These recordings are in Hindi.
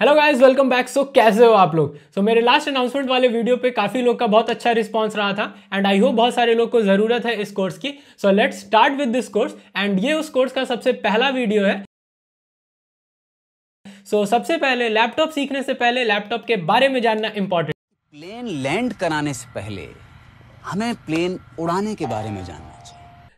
hello guys welcome back so कैसे हो आप लोग सो so, मेरे लास्ट अनाउंसमेंट वाले वीडियो पे काफ़ी लोग का बहुत अच्छा रिस्पांस रहा था एंड आई होप बहुत सारे लोग को ज़रूरत है इस कोर्स की so let's start with this course and ये उस कोर्स का सबसे पहला वीडियो है सो so, सबसे पहले लैपटॉप सीखने से पहले लैपटॉप के बारे में जानना इम्पोर्टेंट प्लेन लैंड कराने से पहले हमें प्लेन उड़ाने के बारे में जानना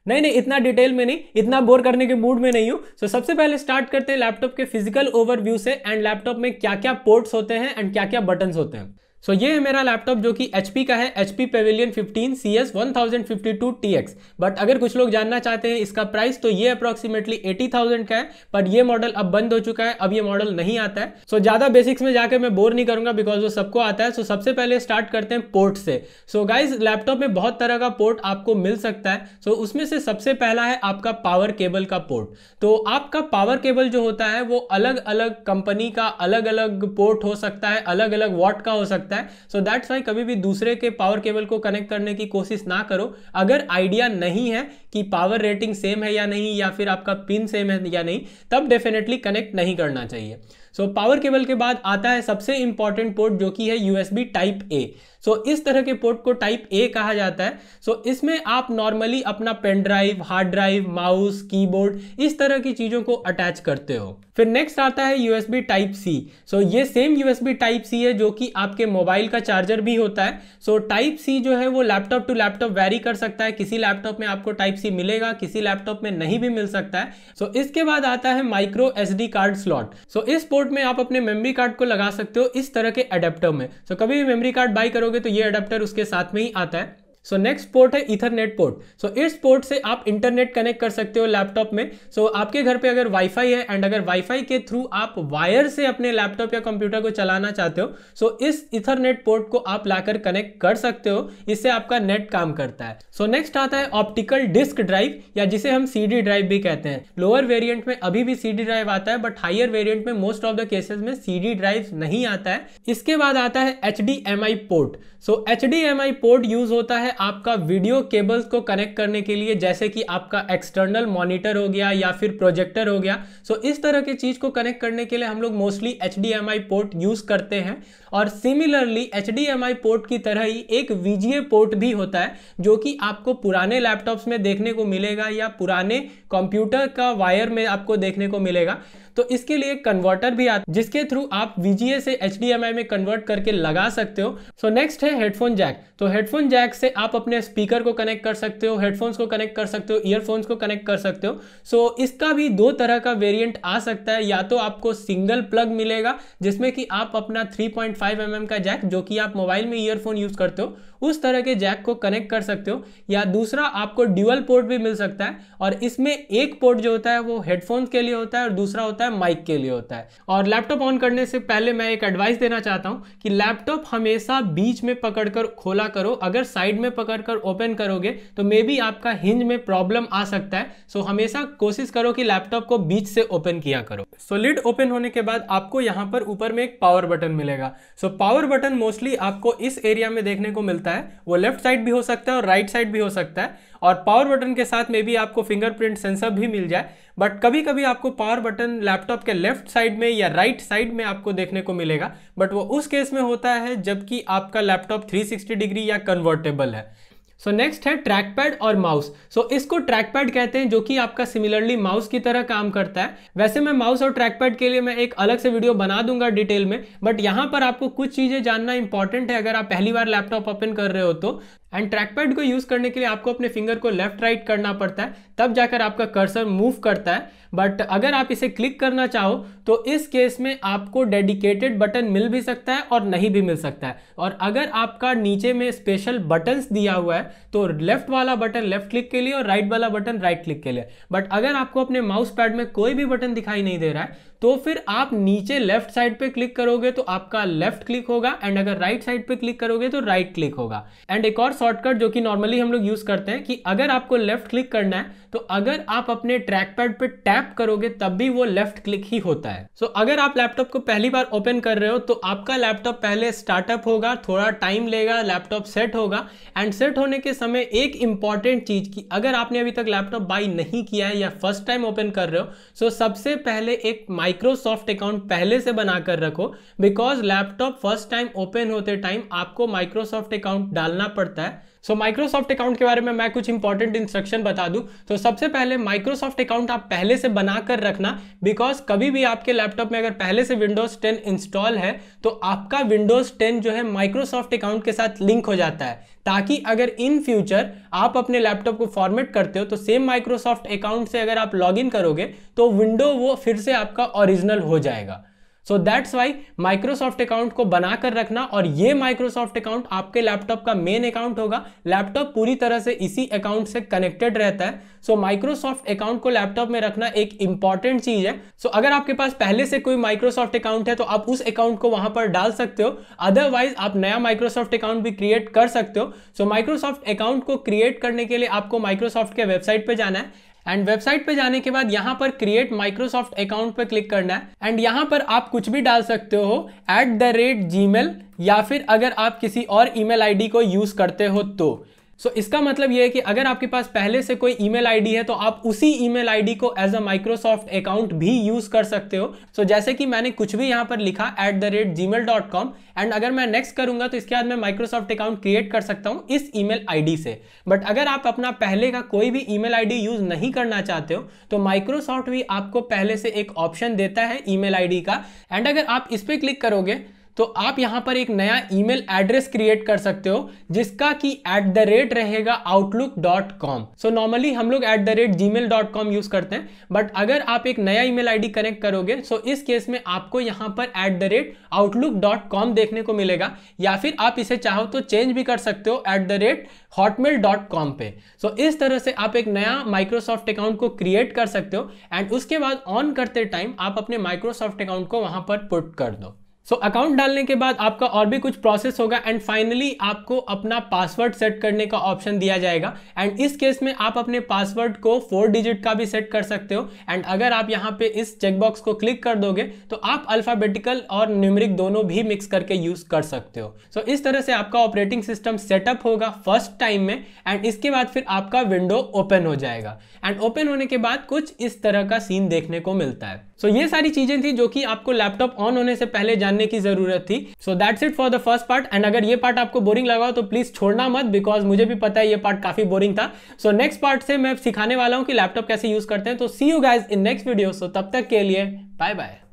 नहीं नहीं इतना डिटेल में नहीं इतना बोर करने के मूड में नहीं हूँ सो so, सबसे पहले स्टार्ट करते हैं लैपटॉप के फिजिकल ओवरव्यू से एंड लैपटॉप में क्या क्या पोर्ट्स होते हैं एंड क्या क्या बटन्स होते हैं सो so, ये है मेरा लैपटॉप जो कि एच का है H P Pavilion fifteen C S one thousand fifty two T X but अगर कुछ लोग जानना चाहते हैं इसका प्राइस तो ये अप्रॉक्सीमेटली एटी थाउजेंड का है बट ये मॉडल अब बंद हो चुका है अब ये मॉडल नहीं आता है सो so, ज़्यादा बेसिक्स में जाकर मैं बोर नहीं करूंगा बिकॉज वो सबको आता है सो so, सबसे पहले स्टार्ट करते हैं पोर्ट से सो गाइज लैपटॉप में बहुत तरह का पोर्ट आपको मिल सकता है सो so, उसमें से सबसे पहला है आपका पावर केबल का पोर्ट तो आपका पावर केबल जो होता है वो अलग अलग कंपनी का अलग अलग पोर्ट हो सकता है अलग अलग वॉट का हो सकता है सकता है सो दैट्स वाई कभी भी दूसरे के पावर केबल को कनेक्ट करने की कोशिश ना करो अगर आइडिया नहीं है कि पावर रेटिंग सेम है या नहीं या फिर आपका पिन सेम है या नहीं तब डेफिनेटली कनेक्ट नहीं करना चाहिए सो पावर केबल के बाद आता है सबसे इंपॉर्टेंट पोर्ट जो कि है यूएसबी टाइप ए सो इस तरह के पोर्ट को टाइप ए कहा जाता है सो so, इसमें आप नॉर्मली अपना pen drive hard drive mouse keyboard इस तरह की चीज़ों को अटैच करते हो फिर नेक्स्ट आता है यूएसबी टाइप सी सो ये सेम यूएसबी टाइप सी है जो कि आपके मोबाइल का चार्जर भी होता है सो टाइप सी जो है वो लैपटॉप टू लैपटॉप वेरी कर सकता है किसी लैपटॉप में आपको टाइप सी मिलेगा किसी लैपटॉप में नहीं भी मिल सकता है सो so, इसके बाद आता है micro S card slot so इस पोर्ट में आप अपने मेमरी कार्ड को लगा सकते हो इस तरह के अडेप्टर में सो so, कभी भी मेमरी कार्ड बाई करोगे तो ये अडेप्टर उसके साथ में ही आता है सो नेक्स्ट पोर्ट है इथरनेट पोर्ट सो इस पोर्ट से आप इंटरनेट कनेक्ट कर सकते हो लैपटॉप में सो so, आपके घर पे अगर वाईफाई है एंड अगर वाईफाई के थ्रू आप वायर से अपने लैपटॉप या कंप्यूटर को चलाना चाहते हो सो so, इस इथरनेट पोर्ट को आप लाकर कनेक्ट कर सकते हो इससे आपका नेट काम करता है सो so, नेक्स्ट आता है ऑप्टिकल डिस्क ड्राइव या जिसे हम सी ड्राइव भी कहते हैं लोअर वेरियंट में अभी भी सी ड्राइव आता है बट हायर वेरियंट में मोस्ट ऑफ द केसेज में सी ड्राइव नहीं आता है इसके बाद आता है H port so H port use होता है आपका वीडियो केबल्स को कनेक्ट करने के लिए जैसे कि आपका एक्सटर्नल मॉनिटर हो गया या फिर प्रोजेक्टर हो गया सो so इस तरह के चीज़ को कनेक्ट करने के लिए हम लोग मोस्टली एच पोर्ट यूज़ करते हैं और सिमिलरली एच पोर्ट की तरह ही एक वीजीए पोर्ट भी होता है जो कि आपको पुराने लैपटॉप्स में देखने को मिलेगा या पुराने कंप्यूटर का वायर में आपको देखने को मिलेगा तो इसके लिए कन्वर्टर भी आता जिसके थ्रू आप वीजीए से एच में कन्वर्ट करके लगा सकते हो सो so, नेक्स्ट है हेडफोन जैक तो हेडफोन जैक से आप अपने स्पीकर को कनेक्ट कर सकते हो हेडफोन्स को कनेक्ट कर सकते हो ईयरफोन्स को कनेक्ट कर सकते हो सो so, इसका भी दो तरह का वेरियंट आ सकता है या तो आपको सिंगल प्लग मिलेगा जिसमें कि आप अपना थ्री पॉइंट mm का जैक जो कि आप मोबाइल में ईयरफोन यूज करते हो उस तरह के जैक को कनेक्ट कर सकते हो या दूसरा आपको ड्यूअल पोर्ट भी मिल सकता है और इसमें एक पोर्ट जो होता है वो हेडफोन के लिए होता है और दूसरा होता है है माइक के लिए होता है और लैपटॉप ऑन करने से पहले मैं एक एडवाइस देना चाहता हूँ कि लैपटॉप हमेशा बीच में पकड़कर खोला करो अगर साइड में पकड़कर ओपन करोगे तो मे बी आपका हिंज में प्रॉब्लम आ सकता है सो हमेशा कोशिश करो कि लैपटॉप को बीच से ओपन किया करो सो लिड ओपन होने के बाद आपको यहाँ पर ऊपर में एक पावर बटन मिलेगा सो पावर बटन मोस्टली आपको इस एरिया में देखने को मिलता है वो लेफ्ट साइड भी हो सकता है और राइट right साइड भी हो सकता है और पावर बटन के साथ में भी आपको फिंगरप्रिंट सेंसर भी मिल जाए बट कभी कभी आपको पावर बटन लैपटॉप के लेफ्ट साइड में या राइट साइड में आपको देखने को मिलेगा बट वो उस केस में होता है जबकि आपका लैपटॉप 360 डिग्री या कन्वर्टेबल है सो so नेक्स्ट है ट्रैक पैड और माउस सो so इसको ट्रैक पैड कहते हैं जो कि आपका सिमिलरली माउस की तरह काम करता है वैसे मैं माउस और ट्रैक पैड के लिए मैं एक अलग से वीडियो बना दूंगा डिटेल में बट यहां पर आपको कुछ चीज़ें जानना इंपॉर्टेंट है अगर आप पहली बार लैपटॉप ओपन कर रहे हो तो एंड ट्रैकपैड को यूज़ करने के लिए आपको अपने फिंगर को लेफ्ट राइट करना पड़ता है तब जाकर आपका कर्सर मूव करता है बट अगर आप इसे क्लिक करना चाहो तो इस केस में आपको डेडिकेटेड बटन मिल भी सकता है और नहीं भी मिल सकता है और अगर आपका नीचे में स्पेशल बटन्स दिया हुआ है तो लेफ्ट वाला बटन लेफ्ट क्लिक के लिए और राइट वाला बटन राइट क्लिक के लिए बट अगर आपको अपने माउस पैड में कोई भी बटन दिखाई नहीं दे रहा है तो फिर आप नीचे लेफ्ट साइड पे क्लिक करोगे तो आपका लेफ्ट क्लिक होगा एंड अगर राइट साइड पे क्लिक करोगे तो राइट क्लिक होगा एंड एक और शॉर्टकट जो कि नॉर्मली हम लोग यूज करते हैं कि अगर आपको लेफ्ट क्लिक करना है तो अगर आप अपने ट्रैक पैड पर टैप करोगे तब भी वो लेफ्ट क्लिक ही होता है सो so, अगर आप लैपटॉप को पहली बार ओपन कर रहे हो तो आपका लैपटॉप पहले स्टार्टअप होगा थोड़ा टाइम लेगा लैपटॉप सेट होगा एंड सेट होने के समय एक इंपॉर्टेंट चीज की अगर आपने अभी तक लैपटॉप बाई नहीं किया है या फर्स्ट टाइम ओपन कर रहे हो सो so सबसे पहले एक माइक माइक्रोसॉफ्ट अकाउंट पहले से बनाकर रखो because laptop first time open होते टाइम आपको माइक्रोसॉफ्ट अकाउंट डालना पड़ता है सो माइक्रोसॉफ्ट अकाउंट के बारे में मैं कुछ इंपॉर्टेंट इंस्ट्रक्शन बता दूं तो so, सबसे पहले माइक्रोसॉफ्ट अकाउंट आप पहले से बनाकर रखना बिकॉज कभी भी आपके लैपटॉप में अगर पहले से विंडोज 10 इंस्टॉल है तो आपका विंडोज 10 जो है माइक्रोसॉफ्ट अकाउंट के साथ लिंक हो जाता है ताकि अगर इन फ्यूचर आप अपने लैपटॉप को फॉर्मेट करते हो तो सेम माइक्रोसॉफ्ट अकाउंट से अगर आप लॉग करोगे तो विंडो वो फिर से आपका ओरिजिनल हो जाएगा so that's why Microsoft account को बनाकर रखना और ये माइक्रोसॉफ्ट अकाउंट आपके लैपटॉप का मेन अकाउंट होगा लैपटॉप पूरी तरह से इसी अकाउंट से कनेक्टेड रहता है सो माइक्रोसॉफ्ट अकाउंट को लैपटॉप में रखना एक इंपॉर्टेंट चीज है सो so, अगर आपके पास पहले से कोई माइक्रोसॉफ्ट अकाउंट है तो आप उस अकाउंट को वहां पर डाल सकते हो अदरवाइज आप नया माइक्रोसॉफ्ट अकाउंट भी क्रिएट कर सकते हो सो माइक्रोसॉफ्ट अकाउंट को क्रिएट करने के लिए आपको माइक्रोसॉफ्ट के वेबसाइट पर जाना है एंड वेबसाइट पे जाने के बाद यहाँ पर क्रिएट माइक्रोसॉफ्ट अकाउंट पे क्लिक करना है एंड यहाँ पर आप कुछ भी डाल सकते हो एट द रेट जी या फिर अगर आप किसी और ईमेल आईडी को यूज करते हो तो सो so, इसका मतलब यह है कि अगर आपके पास पहले से कोई ईमेल आईडी है तो आप उसी ईमेल आईडी को एज अ माइक्रोसॉफ्ट अकाउंट भी यूज कर सकते हो सो so, जैसे कि मैंने कुछ भी यहां पर लिखा at the rate Gmail dot com and अगर मैं नेक्स्ट करूंगा तो इसके बाद मैं माइक्रोसॉफ्ट अकाउंट क्रिएट कर सकता हूं इस ईमेल आईडी से बट अगर आप अपना पहले का कोई भी ईमेल आईडी यूज नहीं करना चाहते हो तो माइक्रोसॉफ्ट भी आपको पहले से एक ऑप्शन देता है ईमेल आईडी का एंड अगर आप इस पर क्लिक करोगे तो आप यहां पर एक नया ईमेल एड्रेस क्रिएट कर सकते हो जिसका कि एट द रेट रहेगा Outlook dot com so normally हम लोग at the rate Gmail dot com use करते हैं बट अगर आप एक नया ईमेल आईडी कनेक्ट करोगे सो so इस केस में आपको यहां पर at the rate Outlook dot com देखने को मिलेगा या फिर आप इसे चाहो तो चेंज भी कर सकते हो at the rate Hotmail dot com पे सो so इस तरह से आप एक नया माइक्रोसॉफ्ट अकाउंट को क्रिएट कर सकते हो एंड उसके बाद ऑन करते टाइम आप अपने माइक्रोसॉफ्ट अकाउंट को वहां पर पुट कर दो सो so, अकाउंट डालने के बाद आपका और भी कुछ प्रोसेस होगा एंड फाइनली आपको अपना पासवर्ड सेट करने का ऑप्शन दिया जाएगा एंड इस केस में आप अपने पासवर्ड को फोर डिजिट का भी सेट कर सकते हो एंड अगर आप यहाँ पे इस चेकबॉक्स को क्लिक कर दोगे तो आप अल्फाबेटिकल और न्यूमरिक दोनों भी मिक्स करके यूज कर सकते हो सो so, इस तरह से आपका ऑपरेटिंग सिस्टम सेटअप होगा फर्स्ट टाइम में एंड इसके बाद फिर आपका विंडो ओपन हो जाएगा एंड ओपन होने के बाद कुछ इस तरह का सीन देखने को मिलता है सो so, ये सारी चीजें थी जो कि आपको लैपटॉप ऑन होने से पहले जानने की जरूरत थी so that's it for the first part and अगर ये पार्ट आपको बोरिंग लगा तो प्लीज छोड़ना मत बिकॉज मुझे भी पता है ये पार्ट काफी बोरिंग था सो नेक्स्ट पार्ट से मैं सिखाने वाला हूँ कि लैपटॉप कैसे यूज करते हैं तो see you guys in next video so तब तक के लिए बाय बाय